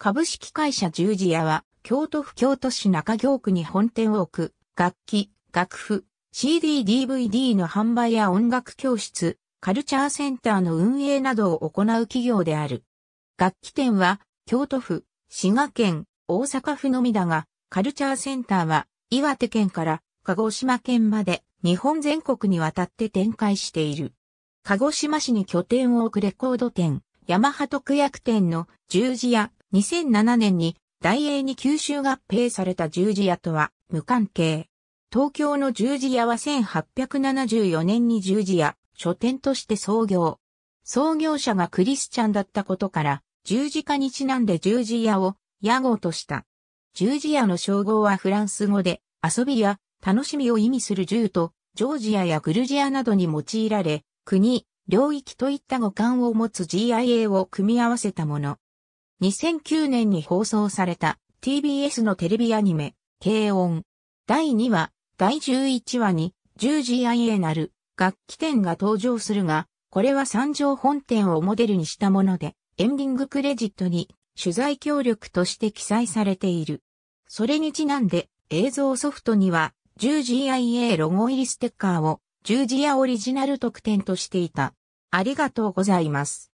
株式会社十字屋は、京都府京都市中京区に本店を置く、楽器、楽譜、CD-DVD の販売や音楽教室、カルチャーセンターの運営などを行う企業である。楽器店は、京都府、滋賀県、大阪府のみだが、カルチャーセンターは、岩手県から鹿児島県まで、日本全国にわたって展開している。鹿児島市に拠点を置くレコード店、ヤマハ特約店の十字屋、2007年に大英に九州合併された十字屋とは無関係。東京の十字屋は1874年に十字屋、書店として創業。創業者がクリスチャンだったことから、十字架にちなんで十字屋を屋号とした。十字屋の称号はフランス語で、遊びや楽しみを意味する銃と、ジョージアやグルジアなどに用いられ、国、領域といった五感を持つ GIA を組み合わせたもの。2009年に放送された TBS のテレビアニメ、軽音。第2話、第11話に、10GIA なる楽器店が登場するが、これは三条本店をモデルにしたもので、エンディングクレジットに取材協力として記載されている。それにちなんで映像ソフトには 10GIA ロゴ入りステッカーを 10GIA オリジナル特典としていた。ありがとうございます。